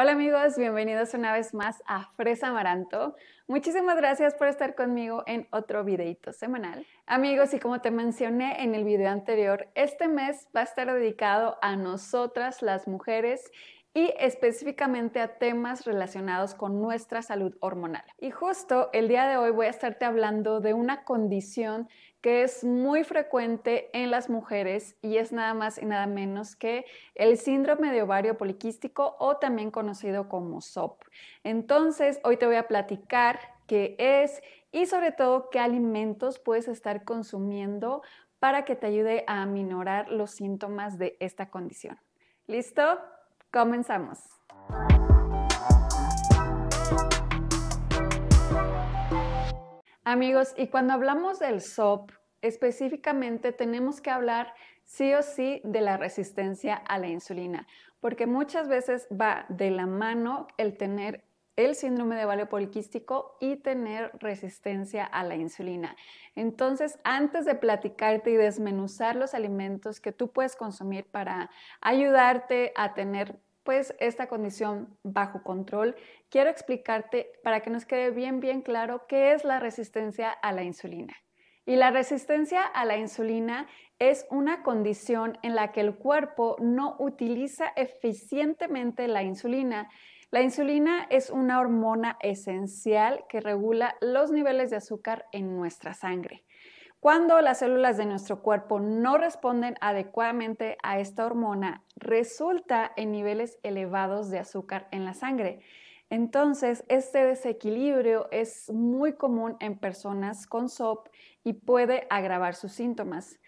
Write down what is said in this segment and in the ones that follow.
Hola amigos, bienvenidos una vez más a Fresa Amaranto. Muchísimas gracias por estar conmigo en otro videito semanal. Amigos, y como te mencioné en el video anterior, este mes va a estar dedicado a nosotras las mujeres y específicamente a temas relacionados con nuestra salud hormonal. Y justo el día de hoy voy a estarte hablando de una condición que es muy frecuente en las mujeres y es nada más y nada menos que el síndrome de ovario poliquístico o también conocido como SOP. Entonces, hoy te voy a platicar qué es y sobre todo qué alimentos puedes estar consumiendo para que te ayude a aminorar los síntomas de esta condición. ¿Listo? Comenzamos. Amigos, y cuando hablamos del SOP, específicamente tenemos que hablar sí o sí de la resistencia a la insulina, porque muchas veces va de la mano el tener el síndrome de ovario poliquístico y tener resistencia a la insulina. Entonces, antes de platicarte y desmenuzar los alimentos que tú puedes consumir para ayudarte a tener pues esta condición bajo control, quiero explicarte para que nos quede bien, bien claro qué es la resistencia a la insulina. Y la resistencia a la insulina es una condición en la que el cuerpo no utiliza eficientemente la insulina. La insulina es una hormona esencial que regula los niveles de azúcar en nuestra sangre. Cuando las células de nuestro cuerpo no responden adecuadamente a esta hormona, resulta en niveles elevados de azúcar en la sangre. Entonces, este desequilibrio es muy común en personas con SOP y puede agravar sus síntomas.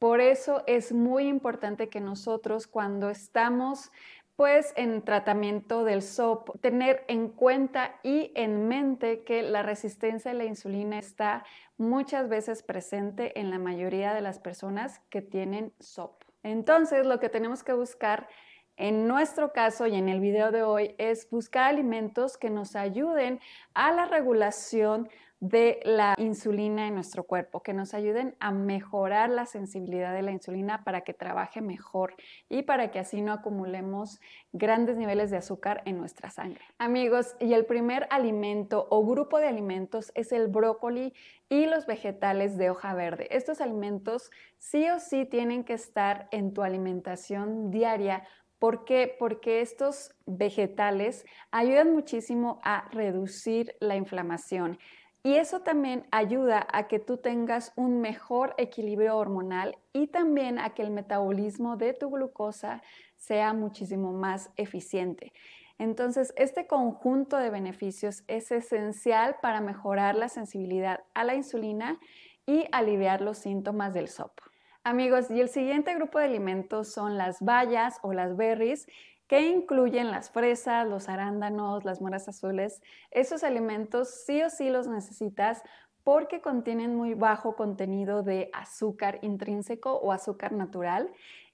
Por eso es muy importante que nosotros cuando estamos pues en tratamiento del SOP, tener en cuenta y en mente que la resistencia a la insulina está muchas veces presente en la mayoría de las personas que tienen SOP. Entonces, lo que tenemos que buscar en nuestro caso y en el video de hoy es buscar alimentos que nos ayuden a la regulación de la insulina en nuestro cuerpo, que nos ayuden a mejorar la sensibilidad de la insulina para que trabaje mejor y para que así no acumulemos grandes niveles de azúcar en nuestra sangre. Amigos, y el primer alimento o grupo de alimentos es el brócoli y los vegetales de hoja verde. Estos alimentos sí o sí tienen que estar en tu alimentación diaria ¿Por qué? Porque estos vegetales ayudan muchísimo a reducir la inflamación. Y eso también ayuda a que tú tengas un mejor equilibrio hormonal y también a que el metabolismo de tu glucosa sea muchísimo más eficiente. Entonces, este conjunto de beneficios es esencial para mejorar la sensibilidad a la insulina y aliviar los síntomas del SOP. Amigos, y el siguiente grupo de alimentos son las bayas o las berries que incluyen las fresas, los arándanos, las moras azules. Esos alimentos sí o sí los necesitas porque contienen muy bajo contenido de azúcar intrínseco o azúcar natural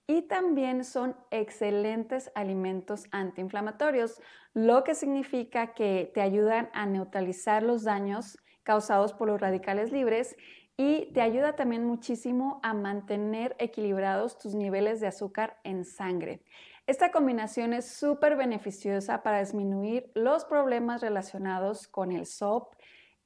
y también son excelentes alimentos antiinflamatorios, lo que significa que te ayudan a neutralizar los daños causados por los radicales libres y te ayuda también muchísimo a mantener equilibrados tus niveles de azúcar en sangre. Esta combinación es súper beneficiosa para disminuir los problemas relacionados con el SOP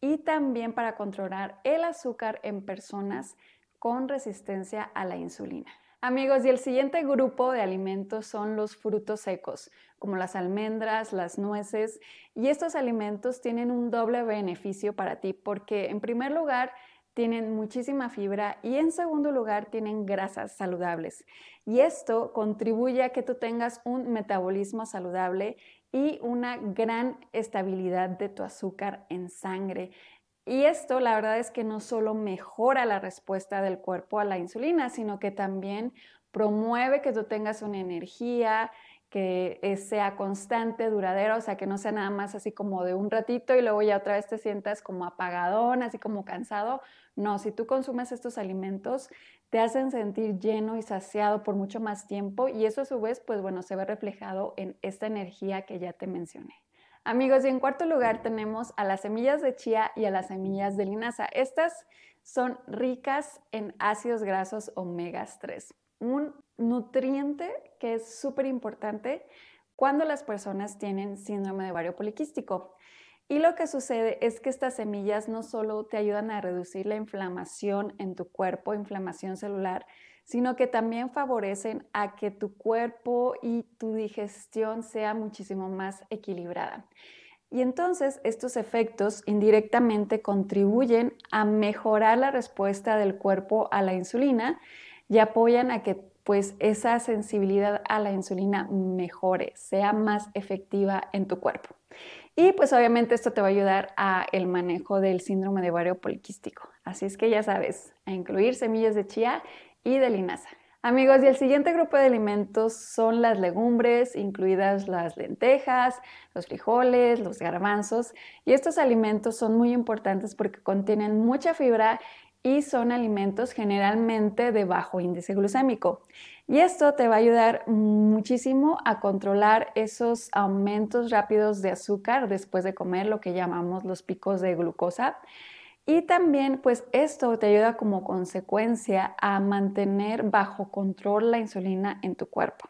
y también para controlar el azúcar en personas con resistencia a la insulina. Amigos, y el siguiente grupo de alimentos son los frutos secos, como las almendras, las nueces, y estos alimentos tienen un doble beneficio para ti porque en primer lugar tienen muchísima fibra y en segundo lugar tienen grasas saludables. Y esto contribuye a que tú tengas un metabolismo saludable y una gran estabilidad de tu azúcar en sangre. Y esto la verdad es que no solo mejora la respuesta del cuerpo a la insulina, sino que también promueve que tú tengas una energía que eh, sea constante, duradero, o sea, que no sea nada más así como de un ratito y luego ya otra vez te sientas como apagadón, así como cansado. No, si tú consumes estos alimentos, te hacen sentir lleno y saciado por mucho más tiempo y eso a su vez, pues bueno, se ve reflejado en esta energía que ya te mencioné. Amigos, y en cuarto lugar tenemos a las semillas de chía y a las semillas de linaza. Estas son ricas en ácidos grasos omegas 3 un nutriente que es súper importante cuando las personas tienen síndrome de ovario poliquístico. Y lo que sucede es que estas semillas no solo te ayudan a reducir la inflamación en tu cuerpo, inflamación celular, sino que también favorecen a que tu cuerpo y tu digestión sea muchísimo más equilibrada. Y entonces estos efectos indirectamente contribuyen a mejorar la respuesta del cuerpo a la insulina y apoyan a que pues esa sensibilidad a la insulina mejore, sea más efectiva en tu cuerpo. Y pues obviamente esto te va a ayudar a el manejo del síndrome de ovario poliquístico. Así es que ya sabes, a incluir semillas de chía y de linaza. Amigos, y el siguiente grupo de alimentos son las legumbres, incluidas las lentejas, los frijoles, los garbanzos. Y estos alimentos son muy importantes porque contienen mucha fibra y son alimentos generalmente de bajo índice glucémico. Y esto te va a ayudar muchísimo a controlar esos aumentos rápidos de azúcar después de comer, lo que llamamos los picos de glucosa. Y también pues esto te ayuda como consecuencia a mantener bajo control la insulina en tu cuerpo.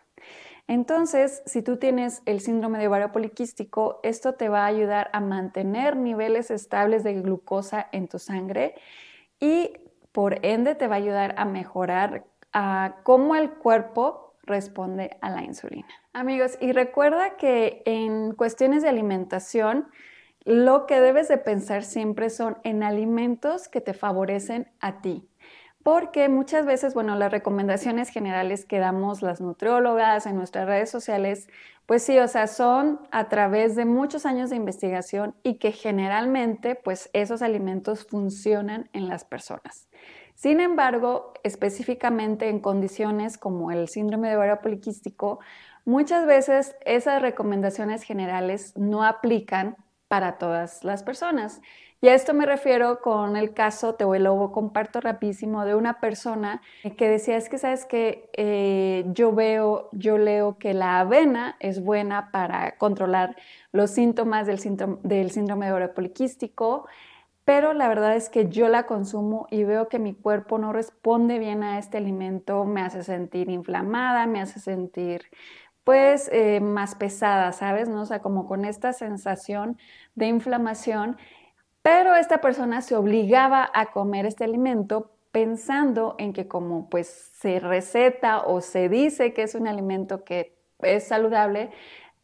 Entonces, si tú tienes el síndrome de ovario poliquístico, esto te va a ayudar a mantener niveles estables de glucosa en tu sangre y por ende te va a ayudar a mejorar a cómo el cuerpo responde a la insulina. Amigos, y recuerda que en cuestiones de alimentación, lo que debes de pensar siempre son en alimentos que te favorecen a ti, porque muchas veces, bueno, las recomendaciones generales que damos las nutriólogas en nuestras redes sociales, pues sí, o sea, son a través de muchos años de investigación y que generalmente, pues esos alimentos funcionan en las personas. Sin embargo, específicamente en condiciones como el síndrome de ovario poliquístico, muchas veces esas recomendaciones generales no aplican para todas las personas. Y a esto me refiero con el caso, te voy lo comparto rapidísimo, de una persona que decía, es que sabes que eh, yo veo, yo leo que la avena es buena para controlar los síntomas del síndrome, del síndrome de oro poliquístico, pero la verdad es que yo la consumo y veo que mi cuerpo no responde bien a este alimento, me hace sentir inflamada, me hace sentir pues eh, más pesada, ¿sabes? ¿No? O sea, como con esta sensación de inflamación, pero esta persona se obligaba a comer este alimento pensando en que como pues se receta o se dice que es un alimento que es saludable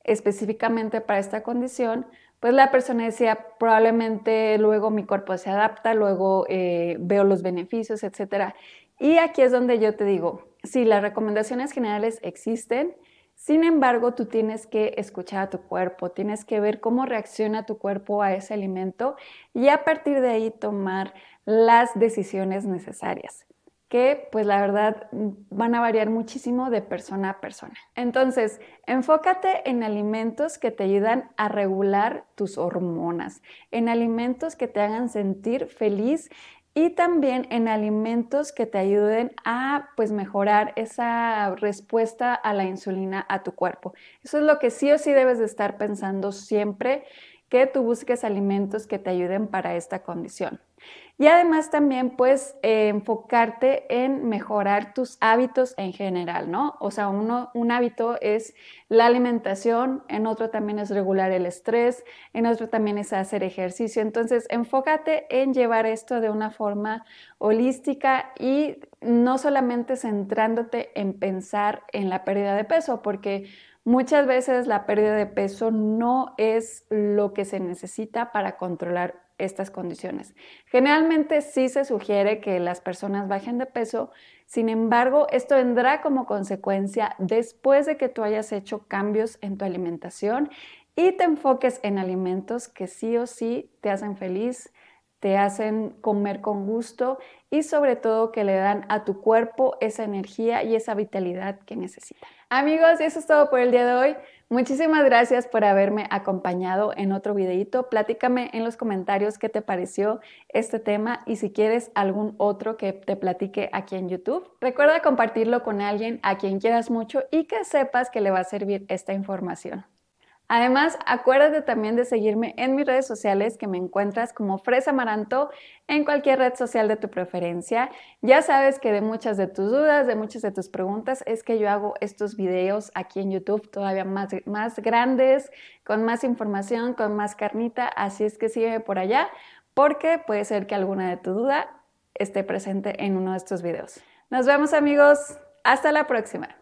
específicamente para esta condición, pues la persona decía, probablemente luego mi cuerpo se adapta, luego eh, veo los beneficios, etc. Y aquí es donde yo te digo, si las recomendaciones generales existen, sin embargo, tú tienes que escuchar a tu cuerpo, tienes que ver cómo reacciona tu cuerpo a ese alimento y a partir de ahí tomar las decisiones necesarias que pues la verdad van a variar muchísimo de persona a persona. Entonces, enfócate en alimentos que te ayudan a regular tus hormonas, en alimentos que te hagan sentir feliz y también en alimentos que te ayuden a pues mejorar esa respuesta a la insulina a tu cuerpo. Eso es lo que sí o sí debes de estar pensando siempre que tú busques alimentos que te ayuden para esta condición. Y además también puedes eh, enfocarte en mejorar tus hábitos en general, ¿no? O sea, un hábito es la alimentación, en otro también es regular el estrés, en otro también es hacer ejercicio. Entonces, enfócate en llevar esto de una forma holística y no solamente centrándote en pensar en la pérdida de peso, porque muchas veces la pérdida de peso no es lo que se necesita para controlar estas condiciones. Generalmente sí se sugiere que las personas bajen de peso, sin embargo, esto vendrá como consecuencia después de que tú hayas hecho cambios en tu alimentación y te enfoques en alimentos que sí o sí te hacen feliz, te hacen comer con gusto y sobre todo que le dan a tu cuerpo esa energía y esa vitalidad que necesita. Amigos, eso es todo por el día de hoy. Muchísimas gracias por haberme acompañado en otro videito. Platícame en los comentarios qué te pareció este tema y si quieres algún otro que te platique aquí en YouTube. Recuerda compartirlo con alguien a quien quieras mucho y que sepas que le va a servir esta información. Además, acuérdate también de seguirme en mis redes sociales que me encuentras como Fresa Amaranto en cualquier red social de tu preferencia. Ya sabes que de muchas de tus dudas, de muchas de tus preguntas, es que yo hago estos videos aquí en YouTube todavía más, más grandes, con más información, con más carnita, así es que sígueme por allá porque puede ser que alguna de tu duda esté presente en uno de estos videos. Nos vemos amigos, hasta la próxima.